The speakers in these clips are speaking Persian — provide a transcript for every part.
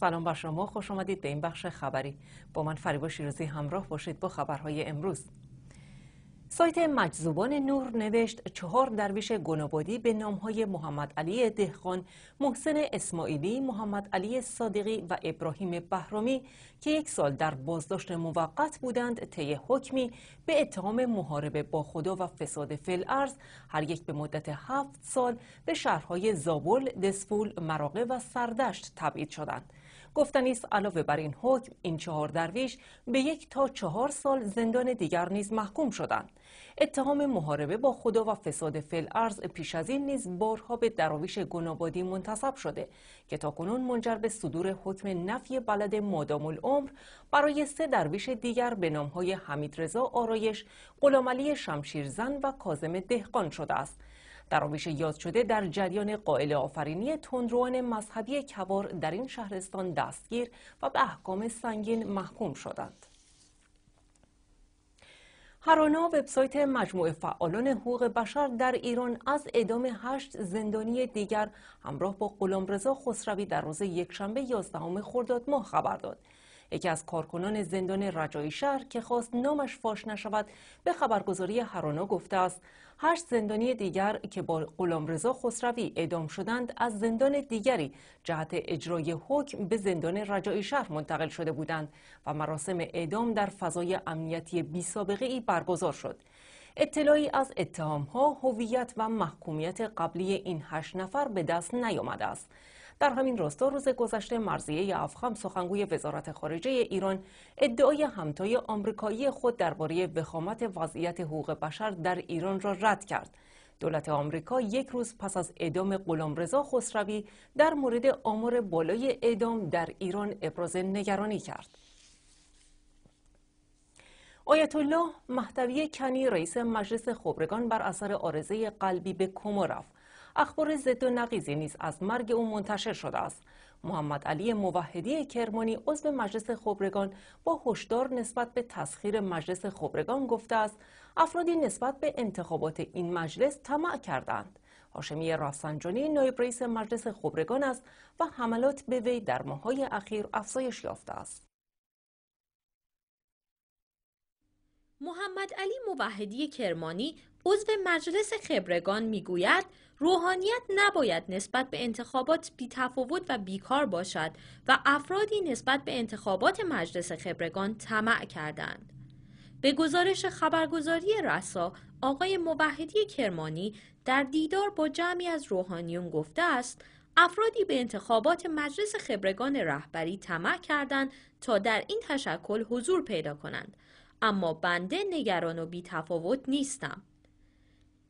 سلام بر شما خوش آمدید به این بخش خبری با من فریبا شیرازی همراه باشید با خبرهای امروز سایت مجذوبان نور نوشت چهار درویش گنابادی به نامهای محمد علی دهخان، محسن اسماعیلی، محمد علی صادقی و ابراهیم بهرامی که یک سال در بازداشت موقت بودند طی حکمی به اتهام محاربه با خدا و فساد فلعرز هر یک به مدت هفت سال به شهرهای زابل، دسفول، مراقه و سردشت تبعید شدند. گفتنی است علاوه بر این حکم این چهار درویش به یک تا چهار سال زندان دیگر نیز محکوم شدند اتهام محاربه با خدا و فساد فل ارز پیش از این نیز بارها به درویش گنابادی منتصب شده که تاکنون منجر به صدور حکم نفی بلد مادام العمر برای سه درویش دیگر به نامهای حمید رضا آرایش غلامعلی شمشیرزن و کازم دهقان شده است آویش یاد شده در جریان قائل آفرینی تندروان مذهبی کوار در این شهرستان دستگیر و به احکام سنگین محکوم شدند. هرانا وبسایت مجموعه فعالان حقوق بشر در ایران از اعدام هشت زندانی دیگر همراه با غلامرضا خسروی در روز یکشنبه یازدهم خرداد ماه خبر داد. یکی از کارکنان زندان رجای شهر که خواست نامش فاش نشود به خبرگزاری هرانا گفته است هشت زندانی دیگر که با غلامرضا خسروی اعدام شدند از زندان دیگری جهت اجرای حکم به زندان رجای شهر منتقل شده بودند و مراسم اعدام در فضای امنیتی بی سابقه ای برگزار شد اطلاعی از اتهام ها هویت و محکومیت قبلی این هشت نفر به دست نیامده است در همین راستا روز گذشته مرزیه افخم سخنگوی وزارت خارجه ایران ادعای همتای آمریکایی خود درباره وخامت وضعیت حقوق بشر در ایران را رد کرد دولت آمریکا یک روز پس از اعدام غلامرضا خسروی در مورد آمار بالای اعدام در ایران ابراز نگرانی کرد آیت الله مهدوی کنی رئیس مجلس خبرگان بر اثر آرزه قلبی به کما رفت اخبار ضد و نقیزی نیز از مرگ او منتشر شده است محمد علی موحدی کرمانی عضو مجلس خبرگان با هشدار نسبت به تسخیر مجلس خبرگان گفته است افرادی نسبت به انتخابات این مجلس طمع کردند هاشمی رفسنجانی نایب رئیس مجلس خبرگان است و حملات به وی در ماههای اخیر افزایش یافته است محمد علی موحدی کرمانی عضو مجلس خبرگان میگوید روحانیت نباید نسبت به انتخابات بیتفاوت و بیکار باشد و افرادی نسبت به انتخابات مجلس خبرگان طمع کردند. به گزارش خبرگزاری رسا آقای موحدی کرمانی در دیدار با جمعی از روحانیون گفته است افرادی به انتخابات مجلس خبرگان رهبری طمع کردند تا در این تشکل حضور پیدا کنند اما بنده نگران و بیتفاوت نیستم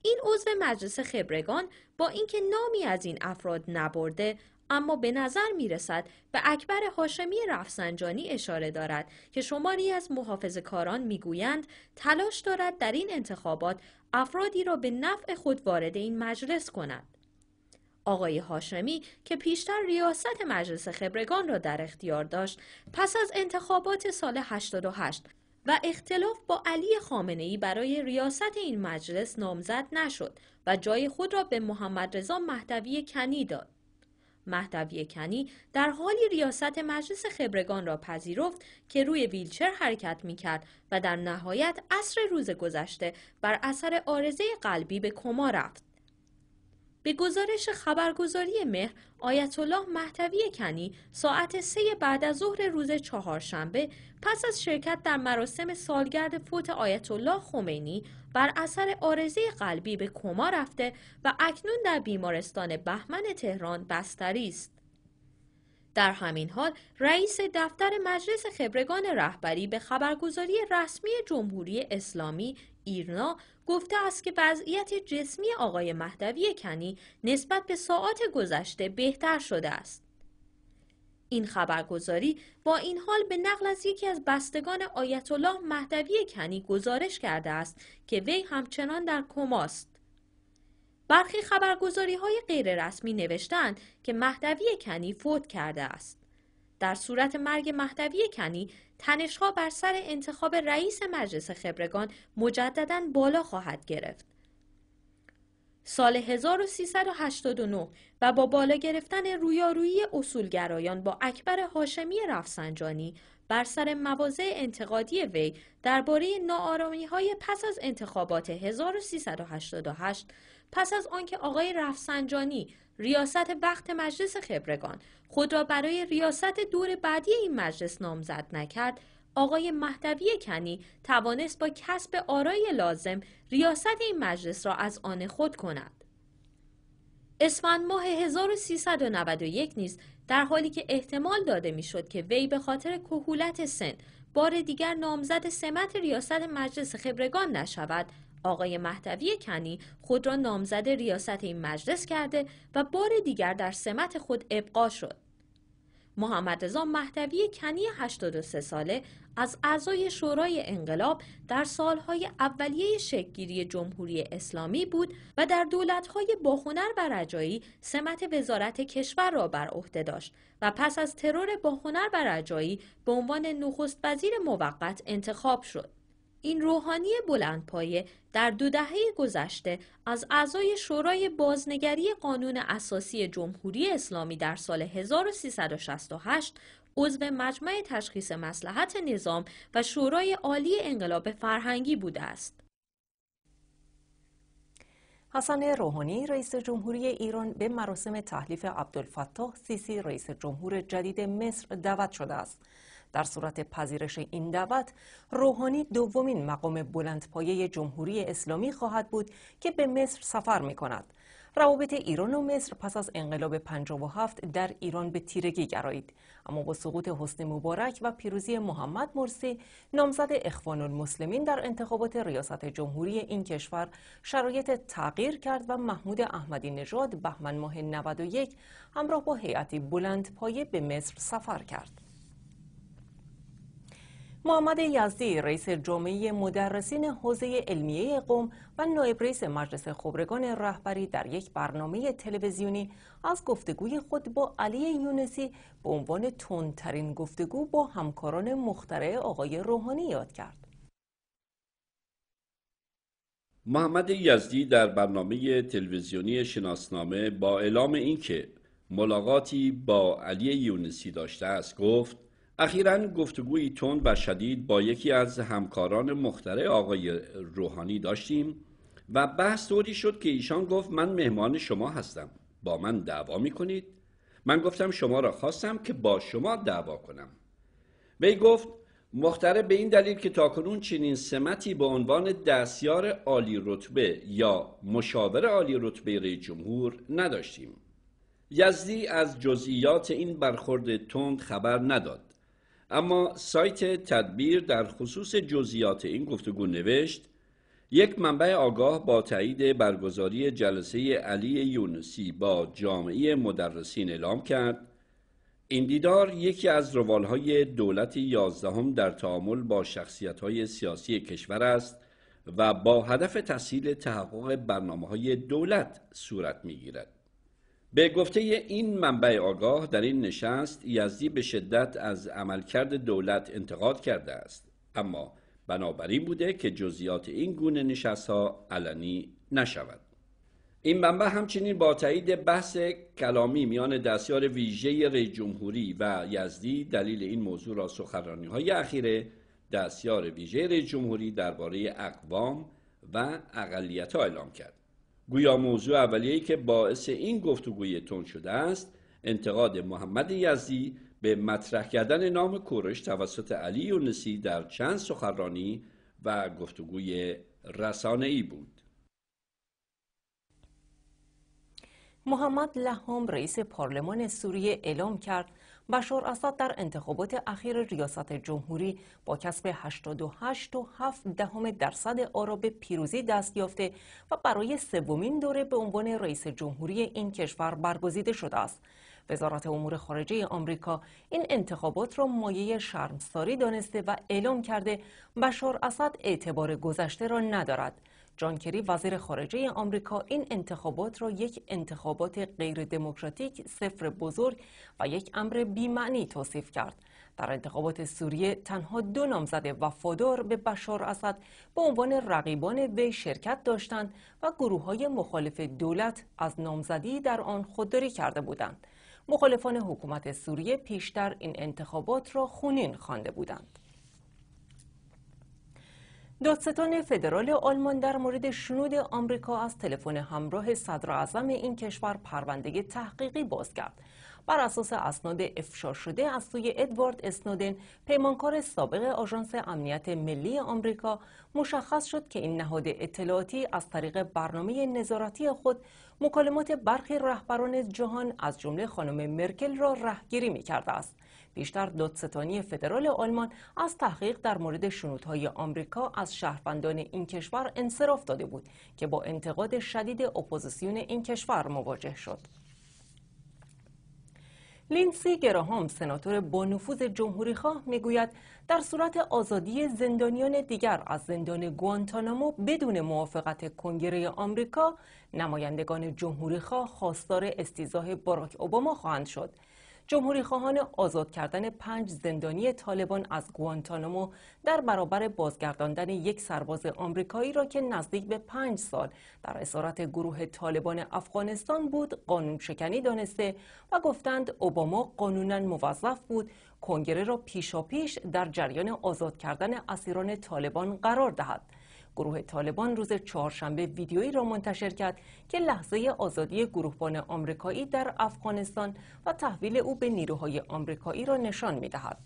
این عضو مجلس خبرگان با اینکه نامی از این افراد نبرده اما به نظر می رسد به اکبر هاشمی رفسنجانی اشاره دارد که شماری از محافظ کاران می تلاش دارد در این انتخابات افرادی را به نفع خود وارد این مجلس کند. آقای هاشمی که پیشتر ریاست مجلس خبرگان را در اختیار داشت پس از انتخابات سال 88 و اختلاف با علی خامنه برای ریاست این مجلس نامزد نشد و جای خود را به محمد رضا مهدوی کنی داد. مهدوی کنی در حالی ریاست مجلس خبرگان را پذیرفت که روی ویلچر حرکت می کرد و در نهایت عصر روز گذشته بر اثر آرزه قلبی به کما رفت. به گزارش خبرگزاری مهر آیت الله محتوی کنی ساعت سه بعد از ظهر روز چهارشنبه پس از شرکت در مراسم سالگرد فوت آیت الله خمینی بر اثر آرزه قلبی به کما رفته و اکنون در بیمارستان بهمن تهران بستری است. در همین حال رئیس دفتر مجلس خبرگان رهبری به خبرگزاری رسمی جمهوری اسلامی ایرنا گفته است که وضعیت جسمی آقای مهدوی کنی نسبت به ساعات گذشته بهتر شده است. این خبرگزاری با این حال به نقل از یکی از بستگان آیت الله مهدوی کنی گزارش کرده است که وی همچنان در کماست. برخی خبرگزاری های غیر رسمی نوشتند که مهدوی کنی فوت کرده است. در صورت مرگ مهدوی کنی تنشها بر سر انتخاب رئیس مجلس خبرگان مجددا بالا خواهد گرفت. سال 1389 و با بالا گرفتن رویارویی اصولگرایان با اکبر هاشمی رفسنجانی بر سر مواضع انتقادی وی درباره نارامی های پس از انتخابات 1388 پس از آنکه آقای رفسنجانی ریاست وقت مجلس خبرگان خود را برای ریاست دور بعدی این مجلس نامزد نکرد آقای مهدوی کنی توانست با کسب آرای لازم ریاست این مجلس را از آن خود کند اسفند ماه 1391 نیز در حالی که احتمال داده میشد که وی به خاطر کهولت سن بار دیگر نامزد سمت ریاست مجلس خبرگان نشود آقای مهدوی کنی خود را نامزد ریاست این مجلس کرده و بار دیگر در سمت خود ابقا شد. محمد رضا مهدوی کنی 83 ساله از اعضای شورای انقلاب در سالهای اولیه شکلگیری جمهوری اسلامی بود و در دولتهای باهنر و رجایی سمت وزارت کشور را بر عهده داشت و پس از ترور باهنر و رجایی به عنوان نخست وزیر موقت انتخاب شد. این روحانی بلندپایه در دو دهه گذشته از اعضای شورای بازنگری قانون اساسی جمهوری اسلامی در سال 1368 عضو مجمع تشخیص مسلحت نظام و شورای عالی انقلاب فرهنگی بوده است. حسن روحانی رئیس جمهوری ایران به مراسم تحلیف عبدالفتاح سیسی رئیس جمهور جدید مصر دعوت شده است. در صورت پذیرش این دعوت روحانی دومین مقام بلندپایه جمهوری اسلامی خواهد بود که به مصر سفر می کند. روابط ایران و مصر پس از انقلاب 57 در ایران به تیرگی گرایید اما با سقوط حسن مبارک و پیروزی محمد مرسی نامزد اخوان المسلمین در انتخابات ریاست جمهوری این کشور شرایط تغییر کرد و محمود احمدی نژاد بهمن ماه 91 همراه با هیئتی بلندپایه به مصر سفر کرد محمد یزدی رئیس جامعه مدرسین حوزه علمیه قوم و نایب رئیس مجلس خبرگان رهبری در یک برنامه تلویزیونی از گفتگوی خود با علی یونسی به عنوان تندترین گفتگو با همکاران مخترع آقای روحانی یاد کرد. محمد یزدی در برنامه تلویزیونی شناسنامه با اعلام اینکه ملاقاتی با علی یونسی داشته است گفت اخیرا گفتگویی تند و شدید با یکی از همکاران مختره آقای روحانی داشتیم و بحث طوری شد که ایشان گفت من مهمان شما هستم با من دعوا می کنید من گفتم شما را خواستم که با شما دعوا کنم وی گفت مختره به این دلیل که تاکنون چنین سمتی به عنوان دستیار عالی رتبه یا مشاور عالی رتبه رئیس جمهور نداشتیم یزدی از جزئیات این برخورد تند خبر نداد اما سایت تدبیر در خصوص جزئیات این گفتگو نوشت یک منبع آگاه با تایید برگزاری جلسه علی یونسی با جامعه مدرسین اعلام کرد این دیدار یکی از روالهای دولت یازدهم در تعامل با های سیاسی کشور است و با هدف تسهیل تحقق برنامه های دولت صورت میگیرد. به گفته این منبع آگاه در این نشست یزدی به شدت از عملکرد دولت انتقاد کرده است اما بنابراین بوده که جزئیات این گونه نشست ها علنی نشود این منبع همچنین با تایید بحث کلامی میان دستیار ویژه ری جمهوری و یزدی دلیل این موضوع را سخرانی های اخیره دستیار ویژه ری جمهوری درباره اقوام و اقلیت ها اعلام کرد گویا موضوع اولیه‌ای که باعث این گفتگوی تون شده است انتقاد محمد یزدی به مطرح کردن نام کورش توسط علی یونسی در چند سخنرانی و گفتگوی ای بود محمد لحام رئیس پارلمان سوریه اعلام کرد بشار اسد در انتخابات اخیر ریاست جمهوری با کسب 88.7 درصد آرا به پیروزی دست یافته و برای سومین دوره به عنوان رئیس جمهوری این کشور برگزیده شده است. وزارت امور خارجه آمریکا این انتخابات را مایه شرمساری دانسته و اعلام کرده بشار اسد اعتبار گذشته را ندارد. جان کری وزیر خارجه آمریکا این انتخابات را یک انتخابات غیر دموکراتیک، صفر بزرگ و یک امر بیمعنی توصیف کرد. در انتخابات سوریه تنها دو نامزد وفادار به بشار اسد به عنوان رقیبان وی شرکت داشتند و گروه های مخالف دولت از نامزدی در آن خودداری کرده بودند. مخالفان حکومت سوریه پیشتر این انتخابات را خونین خوانده بودند. دادستان فدرال آلمان در مورد شنود آمریکا از تلفن همراه صدر این کشور پرونده تحقیقی باز کرد. بر اساس اسناد افشا شده از سوی ادوارد اسنودن پیمانکار سابق آژانس امنیت ملی آمریکا مشخص شد که این نهاد اطلاعاتی از طریق برنامه نظارتی خود مکالمات برخی رهبران جهان از جمله خانم مرکل را رهگیری می کرده است. بیشتر دادستانی فدرال آلمان از تحقیق در مورد شنودهای آمریکا از شهروندان این کشور انصراف داده بود که با انتقاد شدید اپوزیسیون این کشور مواجه شد. لینسی گراهام سناتور با نفوذ جمهوری خواه میگوید در صورت آزادی زندانیان دیگر از زندان گوانتانامو بدون موافقت کنگره آمریکا نمایندگان جمهوری خواه خواستار استیزاه باراک اوباما خواهند شد جمهوری خواهان آزاد کردن پنج زندانی طالبان از گوانتانامو در برابر بازگرداندن یک سرباز آمریکایی را که نزدیک به پنج سال در اسارت گروه طالبان افغانستان بود قانون شکنی دانسته و گفتند اوباما قانونا موظف بود کنگره را پیشاپیش در جریان آزاد کردن اسیران طالبان قرار دهد. گروه طالبان روز چهارشنبه ویدیویی را منتشر کرد که لحظه آزادی گروهبان آمریکایی در افغانستان و تحویل او به نیروهای آمریکایی را نشان می‌دهد.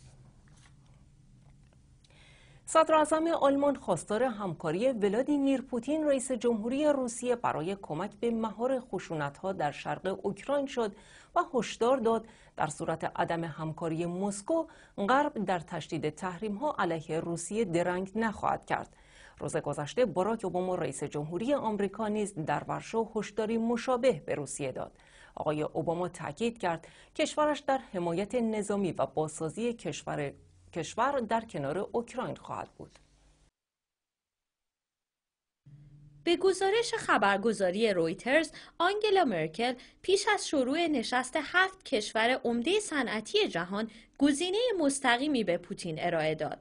صدر آلمان خواستار همکاری ولادیمیر پوتین رئیس جمهوری روسیه برای کمک به مهار خشونتها در شرق اوکراین شد و هشدار داد در صورت عدم همکاری مسکو غرب در تشدید تحریم علیه روسیه درنگ نخواهد کرد روز گذشته باراک اوباما رئیس جمهوری آمریکا نیز در ورشو هشداری مشابه به روسیه داد آقای اوباما تاکید کرد کشورش در حمایت نظامی و بازسازی کشور کشور در کنار اوکراین خواهد بود به گزارش خبرگزاری رویترز، آنگلا مرکل پیش از شروع نشست هفت کشور عمده صنعتی جهان گزینه مستقیمی به پوتین ارائه داد.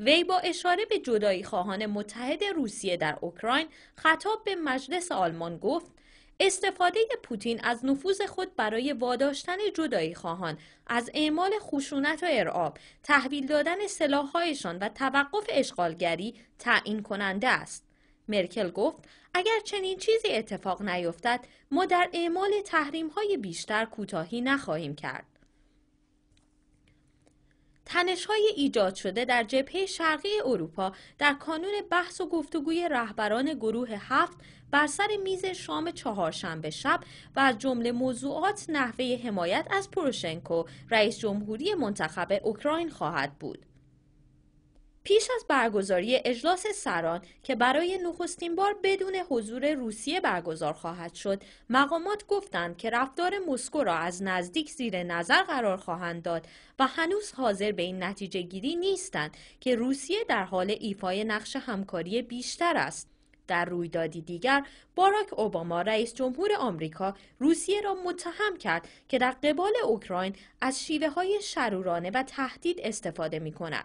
وی با اشاره به جدایی خواهان متحد روسیه در اوکراین خطاب به مجلس آلمان گفت استفاده پوتین از نفوذ خود برای واداشتن جدایی خواهان از اعمال خشونت و ارعاب، تحویل دادن سلاحهایشان و توقف اشغالگری تعیین کننده است. مرکل گفت اگر چنین چیزی اتفاق نیفتد ما در اعمال تحریم های بیشتر کوتاهی نخواهیم کرد. های ایجاد شده در جبهه شرقی اروپا در کانون بحث و گفتگوی رهبران گروه هفت بر سر میز شام چهارشنبه شب و از جمله موضوعات نحوه حمایت از پروشنکو رئیس جمهوری منتخب اوکراین خواهد بود. پیش از برگزاری اجلاس سران که برای نخستین بار بدون حضور روسیه برگزار خواهد شد مقامات گفتند که رفتار مسکو را از نزدیک زیر نظر قرار خواهند داد و هنوز حاضر به این نتیجه گیری نیستند که روسیه در حال ایفای نقش همکاری بیشتر است در رویدادی دیگر باراک اوباما رئیس جمهور آمریکا روسیه را متهم کرد که در قبال اوکراین از شیوه های شرورانه و تهدید استفاده می کند.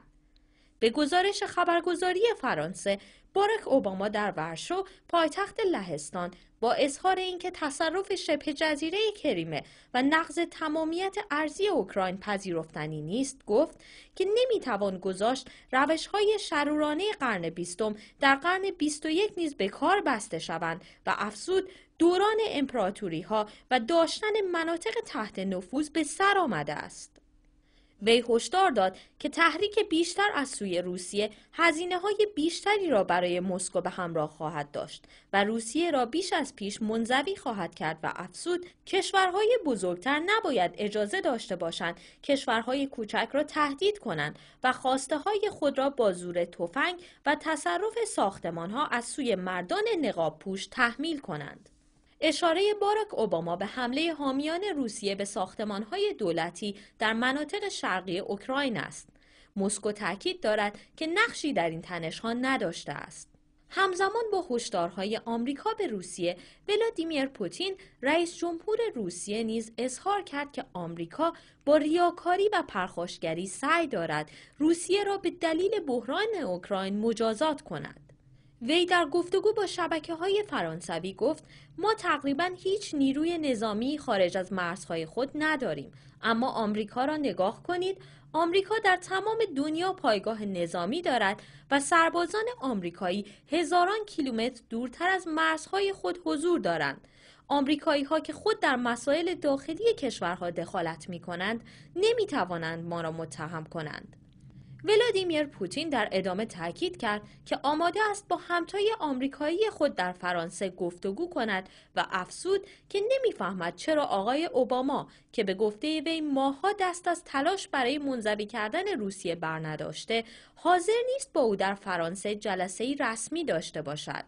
به گزارش خبرگزاری فرانسه بارک اوباما در ورشو پایتخت لهستان با اظهار اینکه تصرف شبه جزیره کریمه و نقض تمامیت ارزی اوکراین پذیرفتنی نیست گفت که نمیتوان گذاشت روشهای شرورانه قرن بیستم در قرن بیست و یک نیز به کار بسته شوند و افزود دوران امپراتوری ها و داشتن مناطق تحت نفوذ به سر آمده است. وی هشدار داد که تحریک بیشتر از سوی روسیه هزینه های بیشتری را برای مسکو به همراه خواهد داشت و روسیه را بیش از پیش منزوی خواهد کرد و افزود کشورهای بزرگتر نباید اجازه داشته باشند کشورهای کوچک را تهدید کنند و خواسته های خود را با زور تفنگ و تصرف ساختمان ها از سوی مردان نقاب پوش تحمیل کنند. اشاره باراک اوباما به حمله حامیان روسیه به ساختمانهای دولتی در مناطق شرقی اوکراین است. مسکو تاکید دارد که نقشی در این ها نداشته است. همزمان با هشدارهای آمریکا به روسیه، ولادیمیر پوتین رئیس جمهور روسیه نیز اظهار کرد که آمریکا با ریاکاری و پرخاشگری سعی دارد روسیه را به دلیل بحران اوکراین مجازات کند. وی در گفتگو با شبکه های فرانسوی گفت ما تقریبا هیچ نیروی نظامی خارج از مرزهای خود نداریم اما آمریکا را نگاه کنید آمریکا در تمام دنیا پایگاه نظامی دارد و سربازان آمریکایی هزاران کیلومتر دورتر از مرزهای خود حضور دارند آمریکایی ها که خود در مسائل داخلی کشورها دخالت می کنند نمی توانند ما را متهم کنند ولادیمیر پوتین در ادامه تاکید کرد که آماده است با همتای آمریکایی خود در فرانسه گفتگو کند و افسود که نمیفهمد چرا آقای اوباما که به گفته وی ماها دست از تلاش برای منزوی کردن روسیه برنداشته حاضر نیست با او در فرانسه جلسه رسمی داشته باشد.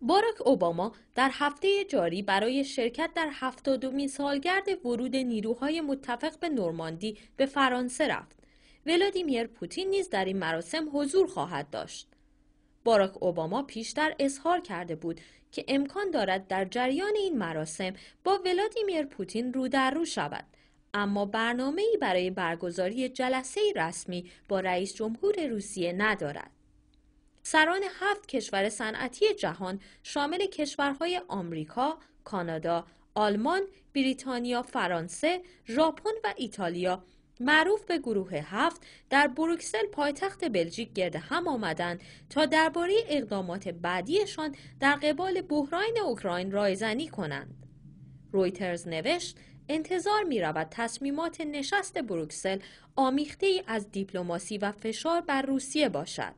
باراک اوباما در هفته جاری برای شرکت در هفتادمین سالگرد ورود نیروهای متفق به نورماندی به فرانسه رفت. ولادیمیر پوتین نیز در این مراسم حضور خواهد داشت. باراک اوباما پیشتر اظهار کرده بود که امکان دارد در جریان این مراسم با ولادیمیر پوتین رو در رو شود اما برنامه ای برای برگزاری جلسه رسمی با رئیس جمهور روسیه ندارد. سران هفت کشور صنعتی جهان شامل کشورهای آمریکا، کانادا، آلمان، بریتانیا، فرانسه، ژاپن و ایتالیا معروف به گروه هفت در بروکسل پایتخت بلژیک گرد هم آمدند تا درباره اقدامات بعدیشان در قبال بحران اوکراین رایزنی کنند. رویترز نوشت انتظار می رود تصمیمات نشست بروکسل آمیخته ای از دیپلماسی و فشار بر روسیه باشد.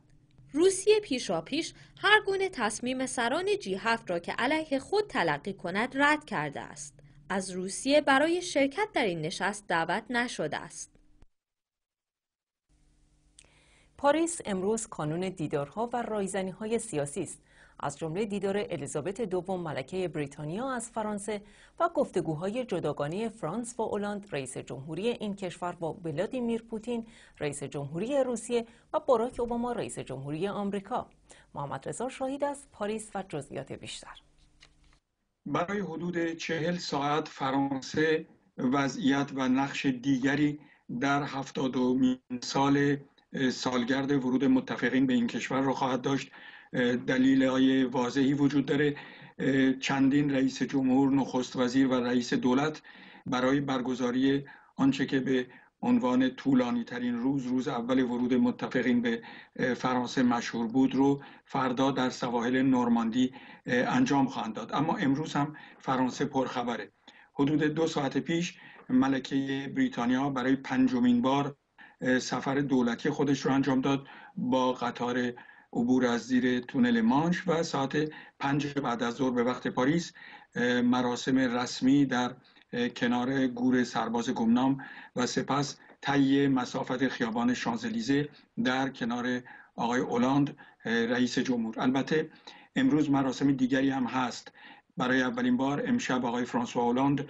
روسیه پیشا پیش هر گونه تصمیم سران جی هفت را که علیه خود تلقی کند رد کرده است. از روسیه برای شرکت در این نشست دعوت نشده است. پاریس امروز کانون دیدارها و رایزنی های سیاسی است. از جمله دیدار الیزابت دوم ملکه بریتانیا از فرانسه و گفتگوهای جداگانه فرانس و اولاند رئیس جمهوری این کشور با ولادیمیر پوتین رئیس جمهوری روسیه و باراک اوباما رئیس جمهوری آمریکا محمد رضا شاهید از پاریس و جزئیات بیشتر برای حدود چهل ساعت فرانسه وضعیت و نقش دیگری در هفتادمین سال سالگرد ورود متفقین به این کشور را خواهد داشت دلیل های واضحی وجود داره چندین رئیس جمهور نخست وزیر و رئیس دولت برای برگزاری آنچه که به عنوان طولانی ترین روز روز اول ورود متفقین به فرانسه مشهور بود رو فردا در سواحل نورماندی انجام خواهند داد اما امروز هم فرانسه پرخبره حدود دو ساعت پیش ملکه بریتانیا برای پنجمین بار سفر دولتی خودش رو انجام داد با قطار عبور از زیر تونل مانش و ساعت پنج بعد از ظهر به وقت پاریس مراسم رسمی در کنار گور سرباز گمنام و سپس طی مسافت خیابان شانزلیزه در کنار آقای اولاند رئیس جمهور البته امروز مراسم دیگری هم هست برای اولین بار امشب آقای فرانسوا اولاند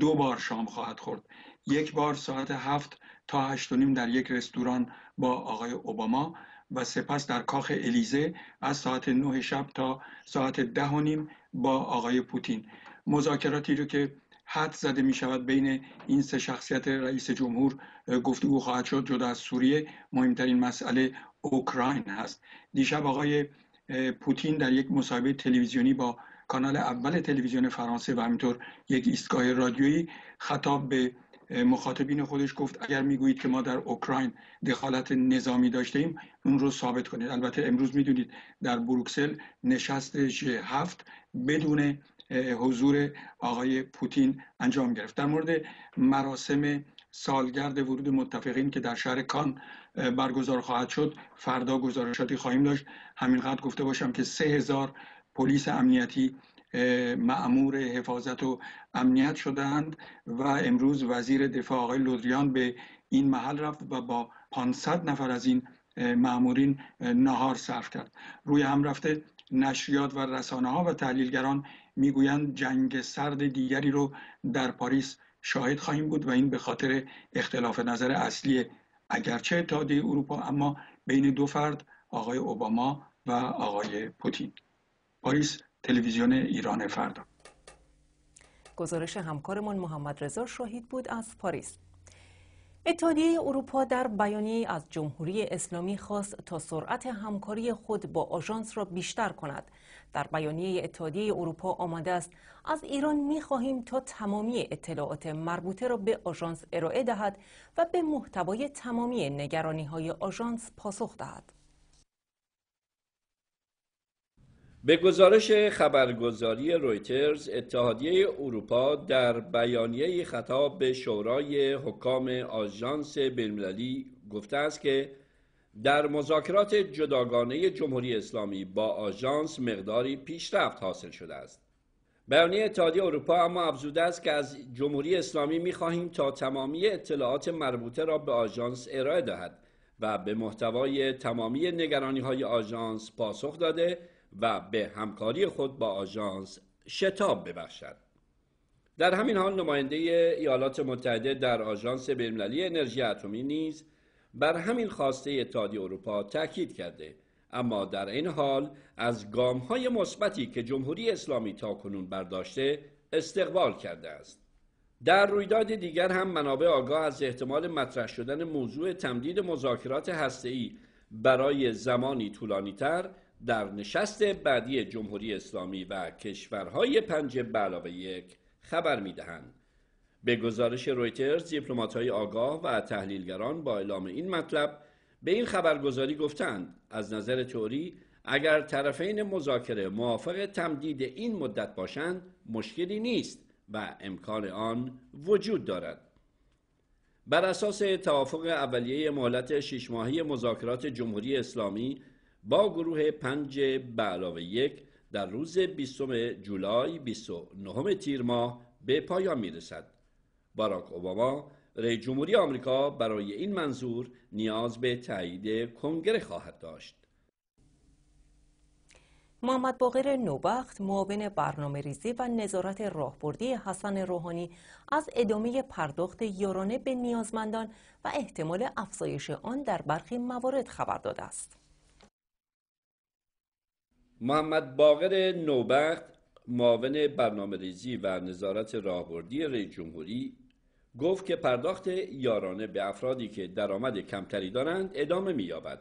دو بار شام خواهد خورد یک بار ساعت هفت تا هشت و نیم در یک رستوران با آقای اوباما و سپس در کاخ الیزه از ساعت نه شب تا ساعت ده و نیم با آقای پوتین مذاکراتی رو که حد زده می شود بین این سه شخصیت رئیس جمهور گفتگو خواهد شد جدا از سوریه مهمترین مسئله اوکراین هست دیشب آقای پوتین در یک مصاحبه تلویزیونی با کانال اول تلویزیون فرانسه و همینطور یک ایستگاه رادیویی خطاب به مخاطبین خودش گفت اگر میگویید که ما در اوکراین دخالت نظامی داشته ایم اون رو ثابت کنید البته امروز میدونید در بروکسل نشست ژ 7 بدون حضور آقای پوتین انجام گرفت در مورد مراسم سالگرد ورود متفقین که در شهر کان برگزار خواهد شد فردا گزارشاتی خواهیم داشت همینقدر گفته باشم که سه هزار پلیس امنیتی معمور حفاظت و امنیت شدند و امروز وزیر دفاع آقای لودریان به این محل رفت و با 500 نفر از این معمورین نهار صرف کرد روی هم رفته نشریات و رسانه ها و تحلیلگران میگویند جنگ سرد دیگری رو در پاریس شاهد خواهیم بود و این به خاطر اختلاف نظر اصلی اگرچه اتحادیه اروپا اما بین دو فرد آقای اوباما و آقای پوتین پاریس تلویزیون ایران فردا گزارش همکارمان محمد رضا شاهید بود از پاریس اتحادیه اروپا در بیانیه از جمهوری اسلامی خواست تا سرعت همکاری خود با آژانس را بیشتر کند در بیانیه اتحادیه اروپا آماده است از ایران خواهیم تا تمامی اطلاعات مربوطه را به آژانس ارائه دهد و به محتوای تمامی نگرانی های آژانس پاسخ دهد به گزارش خبرگزاری رویترز اتحادیه اروپا در بیانیه خطاب به شورای حکام آژانس بینالمللی گفته است که در مذاکرات جداگانه جمهوری اسلامی با آژانس مقداری پیشرفت حاصل شده است بیانیه اتحادیه اروپا اما افزوده است که از جمهوری اسلامی میخواهیم تا تمامی اطلاعات مربوطه را به آژانس ارائه دهد و به محتوای تمامی نگرانی های آژانس پاسخ داده و به همکاری خود با آژانس شتاب ببخشد در همین حال نماینده ایالات متحده در آژانس بین‌المللی انرژی اتمی نیز بر همین خواسته اتحادیه اروپا تاکید کرده اما در این حال از گام های مثبتی که جمهوری اسلامی تا کنون برداشته استقبال کرده است در رویداد دیگر هم منابع آگاه از احتمال مطرح شدن موضوع تمدید مذاکرات هسته‌ای برای زمانی طولانی در نشست بعدی جمهوری اسلامی و کشورهای پنج به علاوه یک خبر می‌دهند. به گزارش رویترز های آگاه و تحلیلگران با اعلام این مطلب به این خبرگزاری گفتند از نظر تئوری اگر طرفین مذاکره موافق تمدید این مدت باشند مشکلی نیست و امکان آن وجود دارد بر اساس توافق اولیه مهلت شش ماهی مذاکرات جمهوری اسلامی با گروه پنج به علاوه یک در روز 20 جولای 29 تیر ماه به پایان می رسد. باراک اوباما رئیس جمهوری آمریکا برای این منظور نیاز به تایید کنگره خواهد داشت محمد باقر نوبخت معاون برنامه ریزی و نظارت راهبردی حسن روحانی از ادامه پرداخت یارانه به نیازمندان و احتمال افزایش آن در برخی موارد خبر داده است. محمد باقر نوبخت معاون برنامه ریزی و نظارت راهبردی رئیس جمهوری گفت که پرداخت یارانه به افرادی که درآمد کمتری دارند ادامه می‌یابد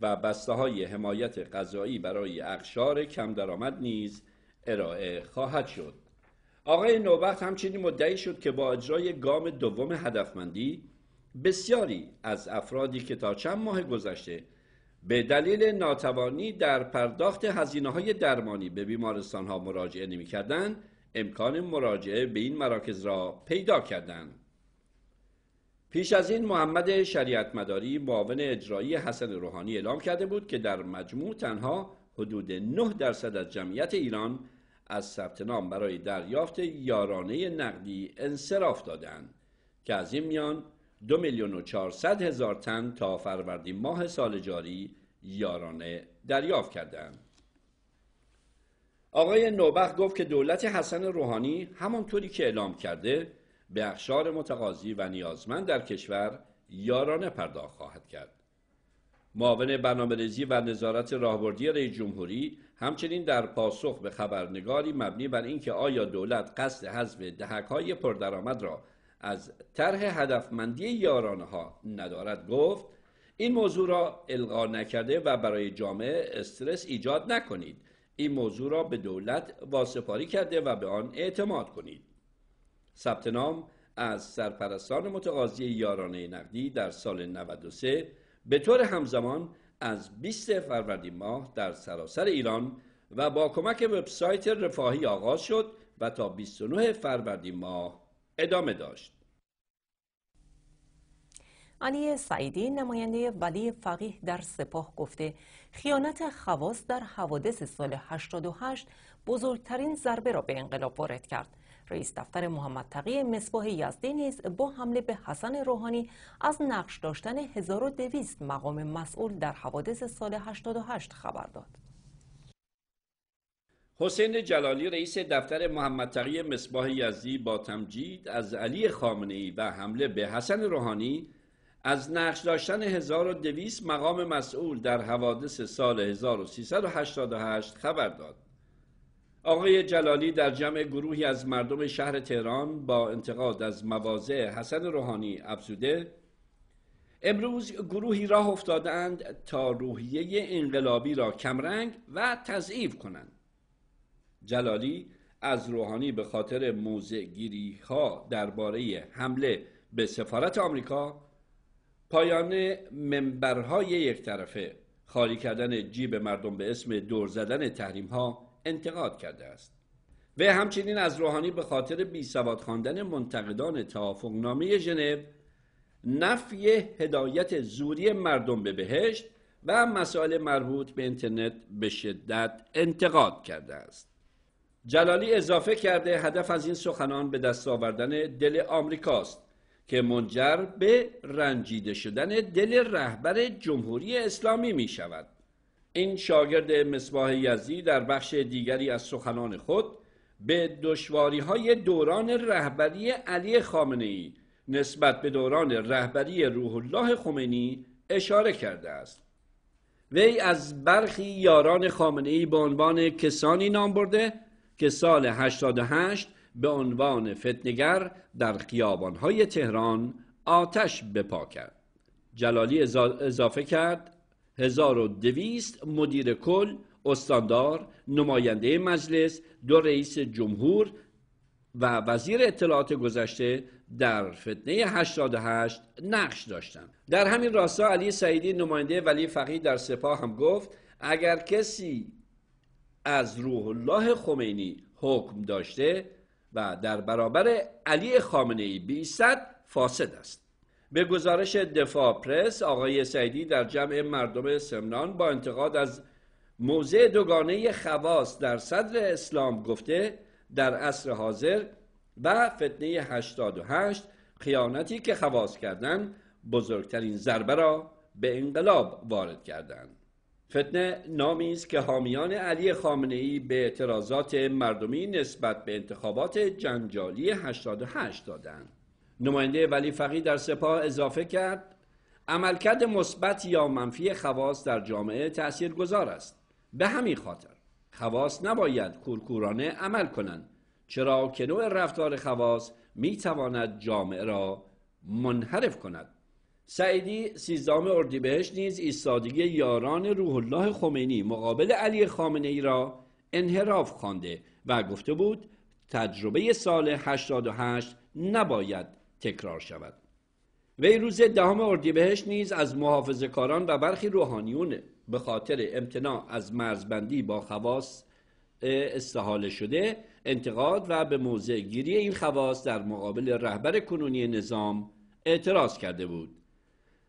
و بسته های حمایت غذایی برای اقشار کم درآمد نیز ارائه خواهد شد. آقای نوبخت همچنین مدعی شد که با اجرای گام دوم هدفمندی بسیاری از افرادی که تا چند ماه گذشته به دلیل ناتوانی در پرداخت هزینه های درمانی به بیمارستان ها مراجعه نمی امکان مراجعه به این مراکز را پیدا کردند. پیش از این محمد شریعت مداری معاون اجرایی حسن روحانی اعلام کرده بود که در مجموع تنها حدود 9 درصد از جمعیت ایران از ثبت نام برای دریافت یارانه نقدی انصراف دادند که از این میان دو میلیون و چهارصد هزار تن تا فروردین ماه سال جاری یارانه دریافت کردند. آقای نوبخ گفت که دولت حسن روحانی همانطوری که اعلام کرده به اخشار متقاضی و نیازمند در کشور یارانه پرداخت خواهد کرد. معاون برنامه‌ریزی و نظارت راهبردی رئیس جمهوری همچنین در پاسخ به خبرنگاری مبنی بر اینکه آیا دولت قصد حذف دهک‌های پردرآمد را از طرح هدفمندی یارانه ها ندارد گفت این موضوع را القا نکرده و برای جامعه استرس ایجاد نکنید این موضوع را به دولت واسپاری کرده و به آن اعتماد کنید ثبت نام از سرپرستان متقاضی یارانه نقدی در سال 93 به طور همزمان از 20 فروردین ماه در سراسر ایران و با کمک وبسایت رفاهی آغاز شد و تا 29 فروردین ماه ادامه داشت. علی سعیدی نماینده ولی فقیه در سپاه گفته خیانت خواست در حوادث سال 88 بزرگترین ضربه را به انقلاب وارد کرد. رئیس دفتر محمد تقی مصباح یزدی نیز با حمله به حسن روحانی از نقش داشتن 1200 مقام مسئول در حوادث سال 88 خبر داد. حسین جلالی رئیس دفتر محمد تقی مصباح یزدی با تمجید از علی خامنه ای و حمله به حسن روحانی از نقش داشتن 1200 مقام مسئول در حوادث سال 1388 خبر داد. آقای جلالی در جمع گروهی از مردم شهر تهران با انتقاد از مواضع حسن روحانی افزوده امروز گروهی راه افتادند تا روحیه انقلابی را کمرنگ و تضعیف کنند جلالی از روحانی به خاطر گیری ها درباره حمله به سفارت آمریکا پایان منبرهای یک طرفه خالی کردن جیب مردم به اسم دور زدن تحریم ها انتقاد کرده است و همچنین از روحانی به خاطر بیسواد خواندن منتقدان توافقنامه ژنو نفی هدایت زوری مردم به بهشت و مسائل مربوط به اینترنت به شدت انتقاد کرده است جلالی اضافه کرده هدف از این سخنان به دست آوردن دل آمریکاست که منجر به رنجیده شدن دل رهبر جمهوری اسلامی می شود این شاگرد مصباح یزدی در بخش دیگری از سخنان خود به دشواری های دوران رهبری علی خامنه ای نسبت به دوران رهبری روح الله خمینی اشاره کرده است وی از برخی یاران خامنه ای به عنوان کسانی نام برده که سال 88 به عنوان فتنگر در های تهران آتش بپا کرد جلالی اضافه کرد 1200 مدیر کل استاندار نماینده مجلس دو رئیس جمهور و وزیر اطلاعات گذشته در فتنه 88 نقش داشتند در همین راستا علی سعیدی نماینده ولی فقیه در سپاه هم گفت اگر کسی از روح الله خمینی حکم داشته و در برابر علی خامنه ای فاسد است به گزارش دفاع پرس آقای سعیدی در جمع مردم سمنان با انتقاد از موضع دوگانه خواص در صدر اسلام گفته در عصر حاضر و فتنه 88 خیانتی که خواص کردند بزرگترین ضربه را به انقلاب وارد کردند فتنه نامی است که حامیان علی خامنه ای به اعتراضات مردمی نسبت به انتخابات جنجالی 88 دادند نماینده ولی فقی در سپاه اضافه کرد عملکرد مثبت یا منفی خواص در جامعه تأثیر گذار است به همین خاطر خواص نباید کورکورانه عمل کنند چرا که نوع رفتار خواص میتواند جامعه را منحرف کند سعیدی سیزدهم اردیبهشت نیز ایستادگی یاران روح الله خمینی مقابل علی خامنه ای را انحراف خوانده و گفته بود تجربه سال 88 نباید تکرار شود وی روز دهم اردیبهشت نیز از محافظه کاران و برخی روحانیون به خاطر امتناع از مرزبندی با خواص استحاله شده انتقاد و به موضع گیری این خواص در مقابل رهبر کنونی نظام اعتراض کرده بود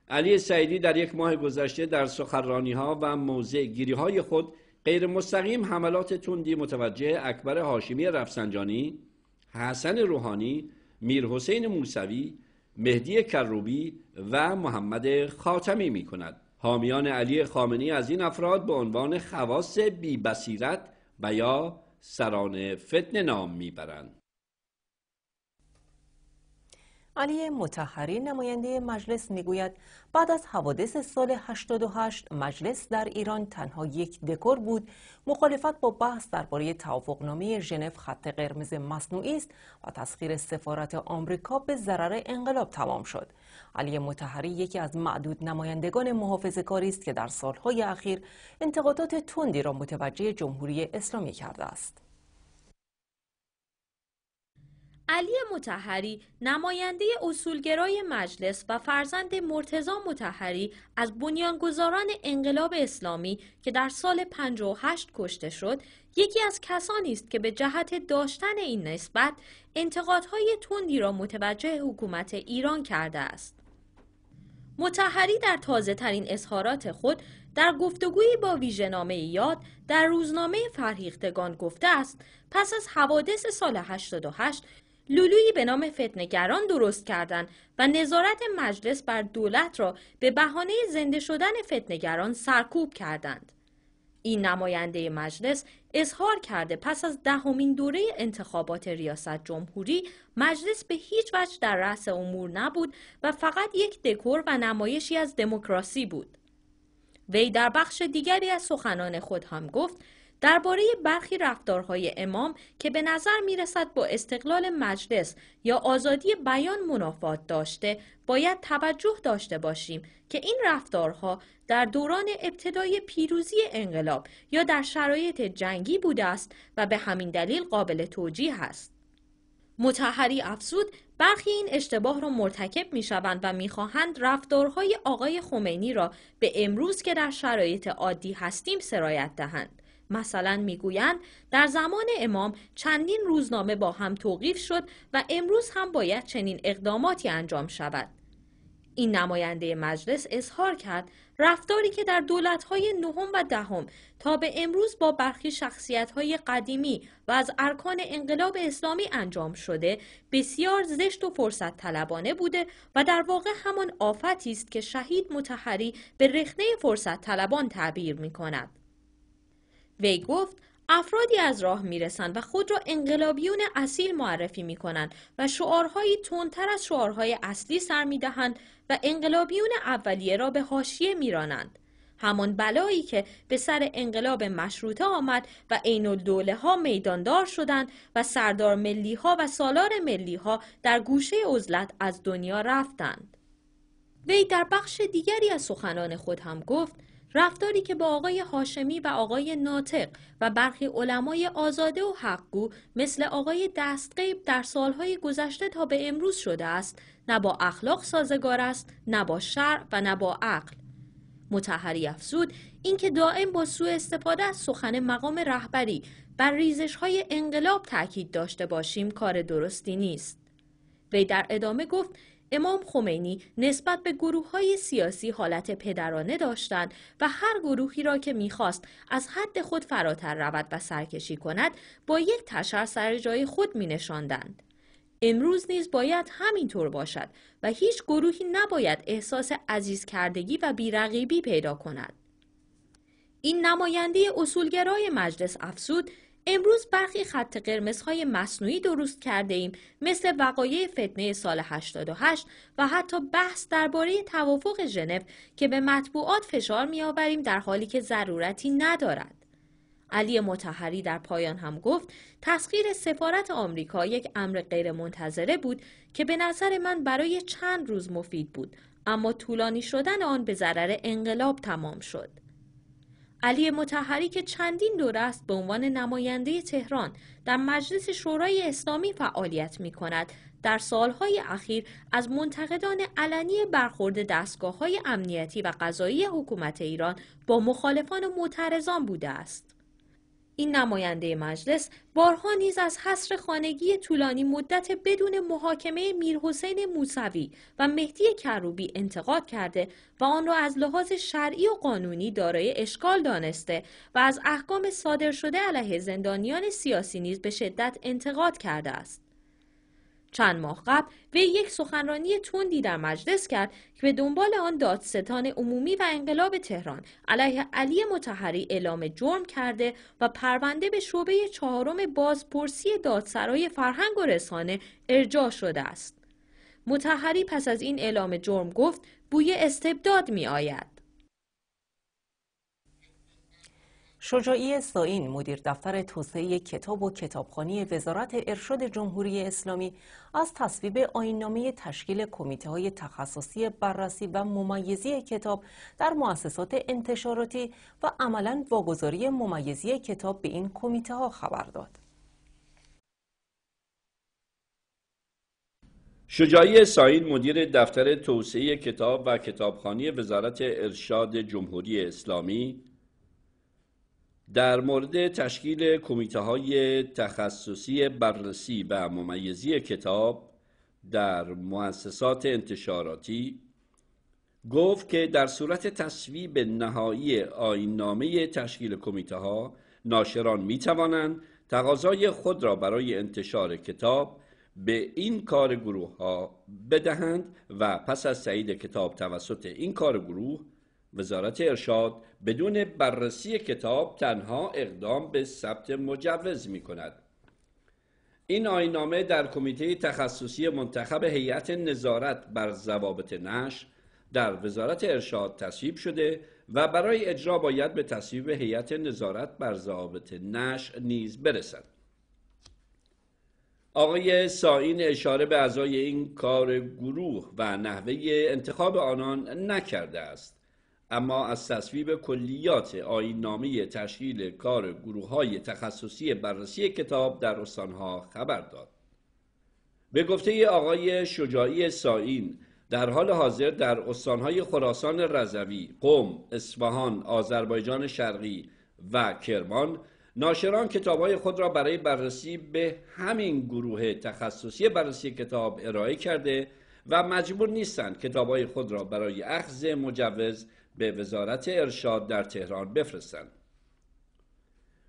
علی سعیدی در یک ماه گذشته در سخرانی ها و موضع گیری های خود غیر مستقیم حملات تندی متوجه اکبر هاشمی رفسنجانی، حسن روحانی میر حسین موسوی مهدی کروبی و محمد خاتمی می کند حامیان علی خامنی از این افراد به عنوان خواص بیبصیرت و یا سران فتنه نام میبرند علی متحری نماینده مجلس میگوید بعد از حوادث سال 88 مجلس در ایران تنها یک دکور بود مخالفت با بحث درباره توافقنامه ژنو خط قرمز مصنوعی است و تسخیر سفارت آمریکا به ضرر انقلاب تمام شد علی متحری یکی از معدود نمایندگان محافظه کاری است که در سالهای اخیر انتقادات تندی را متوجه جمهوری اسلامی کرده است علی متحری نماینده اصولگرای مجلس و فرزند مرتزا متحری از بنیانگذاران انقلاب اسلامی که در سال 58 کشته شد یکی از کسانی است که به جهت داشتن این نسبت انتقادهای تندی را متوجه حکومت ایران کرده است متحری در تازه ترین اظهارات خود در گفتگویی با ویژنامه یاد در روزنامه فرهیختگان گفته است پس از حوادث سال 88 لولویی به نام فتنگران درست کردند و نظارت مجلس بر دولت را به بهانه زنده شدن فتنگران سرکوب کردند. این نماینده مجلس اظهار کرده پس از دهمین ده دوره انتخابات ریاست جمهوری مجلس به هیچ وجه در رأس امور نبود و فقط یک دکور و نمایشی از دموکراسی بود. وی در بخش دیگری از سخنان خود هم گفت درباره برخی رفتارهای امام که به نظر میرسد با استقلال مجلس یا آزادی بیان منافات داشته باید توجه داشته باشیم که این رفتارها در دوران ابتدای پیروزی انقلاب یا در شرایط جنگی بوده است و به همین دلیل قابل توجیه است. متحری افزود برخی این اشتباه را مرتکب می شوند و میخواهند رفتارهای آقای خمینی را به امروز که در شرایط عادی هستیم سرایت دهند. مثلا میگویند در زمان امام چندین روزنامه با هم توقیف شد و امروز هم باید چنین اقداماتی انجام شود این نماینده مجلس اظهار کرد رفتاری که در دولت‌های نهم و دهم تا به امروز با برخی شخصیت‌های قدیمی و از ارکان انقلاب اسلامی انجام شده بسیار زشت و فرصت طلبانه بوده و در واقع همان آفتی است که شهید متحری به رخنه فرصت طلبان تعبیر می وی گفت افرادی از راه میرسند و خود را انقلابیون اصیل معرفی می کنند و شعارهایی تندتر از شعارهای اصلی سر می و انقلابیون اولیه را به حاشیه میرانند. همان بلایی که به سر انقلاب مشروطه آمد و عین الدوله ها میداندار شدند و سردار ملی ها و سالار ملی ها در گوشه عزلت از دنیا رفتند. وی در بخش دیگری از سخنان خود هم گفت رفتاری که با آقای هاشمی و آقای ناطق و برخی علمای آزاده و حقگو مثل آقای دستقیب در سالهای گذشته تا به امروز شده است نه با اخلاق سازگار است نه با شرع و نه با عقل متحری افزود اینکه دائم با سوء استفاده از سخن مقام رهبری بر ریزش های انقلاب تاکید داشته باشیم کار درستی نیست وی در ادامه گفت امام خمینی نسبت به گروه های سیاسی حالت پدرانه داشتند و هر گروهی را که میخواست از حد خود فراتر رود و سرکشی کند با یک تشر سر جای خود می نشاندند. امروز نیز باید همینطور باشد و هیچ گروهی نباید احساس عزیز کردگی و بیرقیبی پیدا کند. این نماینده اصولگرای مجلس افسود امروز برخی خط قرمزهای مصنوعی درست کرده ایم مثل وقایع فتنه سال 88 و حتی بحث درباره توافق ژنو که به مطبوعات فشار می آوریم در حالی که ضرورتی ندارد. علی متحری در پایان هم گفت تسخیر سفارت آمریکا یک امر غیرمنتظره بود که به نظر من برای چند روز مفید بود اما طولانی شدن آن به ضرر انقلاب تمام شد. علی متحری که چندین دوره است به عنوان نماینده تهران در مجلس شورای اسلامی فعالیت می کند در سالهای اخیر از منتقدان علنی برخورد دستگاه های امنیتی و قضایی حکومت ایران با مخالفان و معترضان بوده است. این نماینده مجلس بارها نیز از حصر خانگی طولانی مدت بدون محاکمه میرحسین موسوی و مهدی کروبی انتقاد کرده و آن را از لحاظ شرعی و قانونی دارای اشکال دانسته و از احکام صادر شده علیه زندانیان سیاسی نیز به شدت انتقاد کرده است. چند ماه قبل وی یک سخنرانی تندی در مجلس کرد که به دنبال آن دادستان عمومی و انقلاب تهران علیه علی متحری اعلام جرم کرده و پرونده به شعبه چهارم بازپرسی دادسرای فرهنگ و رسانه ارجاع شده است متحری پس از این اعلام جرم گفت بوی استبداد می آید شجاعی ساین مدیر دفتر توسعه کتاب و کتابخانی وزارت ارشاد جمهوری اسلامی از تصویب آیننامه تشکیل کمیته های تخصصی بررسی و ممیزی کتاب در مؤسسات انتشاراتی و عملا واگذاری ممیزی کتاب به این کمیته ها خبر داد. شجاعی ساین مدیر دفتر توسعه کتاب و کتابخانی وزارت ارشاد جمهوری اسلامی در مورد تشکیل کمیته های تخصصی بررسی و ممیزی کتاب در مؤسسات انتشاراتی گفت که در صورت تصویب نهایی آیننامه تشکیل کمیته ها ناشران می توانند تقاضای خود را برای انتشار کتاب به این کار گروه ها بدهند و پس از سعید کتاب توسط این کار گروه وزارت ارشاد بدون بررسی کتاب تنها اقدام به ثبت مجوز می کند. این آینامه در کمیته تخصصی منتخب هیئت نظارت بر ضوابط نشر در وزارت ارشاد تصویب شده و برای اجرا باید به تصویب هیئت نظارت بر ضوابط نشر نیز برسد. آقای ساین اشاره به اعضای این کار گروه و نحوه انتخاب آنان نکرده است اما از تصویب کلیات نامه تشکیل کار گروه های تخصصی بررسی کتاب در استانها خبر داد. به گفته آقای شجاعی ساین در حال حاضر در استانهای خراسان رضوی، قم، اصفهان، آذربایجان شرقی و کرمان ناشران کتابهای خود را برای بررسی به همین گروه تخصصی بررسی کتاب ارائه کرده و مجبور نیستند کتابهای خود را برای اخذ مجوز به وزارت ارشاد در تهران بفرستند.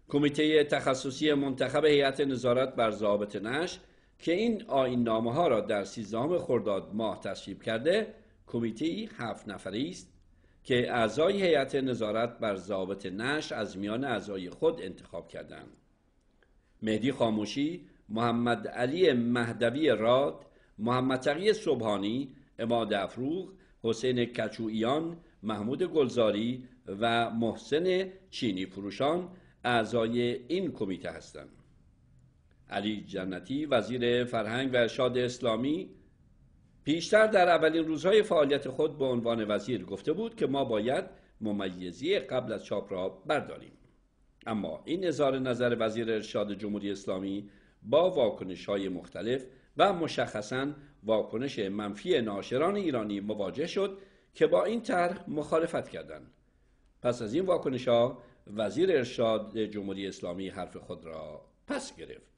کمیته تخصصی منتخب هیئت نظارت بر ضابط نش که این آین نامه ها را در سیزام خرداد ماه تصویب کرده کمیته ای هفت نفری است که اعضای هیئت نظارت بر ضوابط نش از میان اعضای خود انتخاب کردند. مهدی خاموشی، محمد علی مهدوی راد، محمد تقی صبحانی، اماد افروغ، حسین کچوئیان محمود گلزاری و محسن چینی فروشان اعضای این کمیته هستند. علی جنتی وزیر فرهنگ و ارشاد اسلامی پیشتر در اولین روزهای فعالیت خود به عنوان وزیر گفته بود که ما باید ممیزی قبل از چاپ را برداریم اما این اظهار نظر وزیر ارشاد جمهوری اسلامی با واکنش های مختلف و مشخصا واکنش منفی ناشران ایرانی مواجه شد که با این طرح مخالفت کردند پس از این واکنش ها وزیر ارشاد جمهوری اسلامی حرف خود را پس گرفت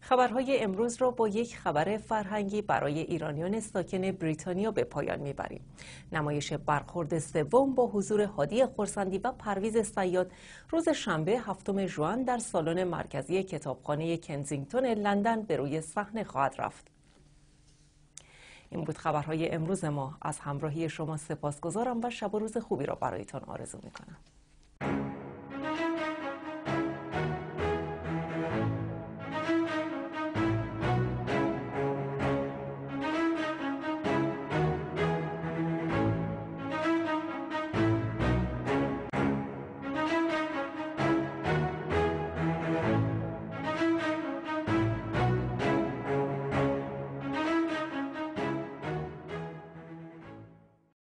خبرهای امروز را با یک خبر فرهنگی برای ایرانیان ساکن بریتانیا به پایان میبریم. نمایش برخورد سوم با حضور هادی خورسندی و پرویز سیاد روز شنبه هفتم جوان در سالن مرکزی کتابخانه کنزینگتون لندن به روی صحنه خواهد رفت. این بود خبرهای امروز ما از همراهی شما سپاسگزارم و شب و روز خوبی را برایتان آرزو می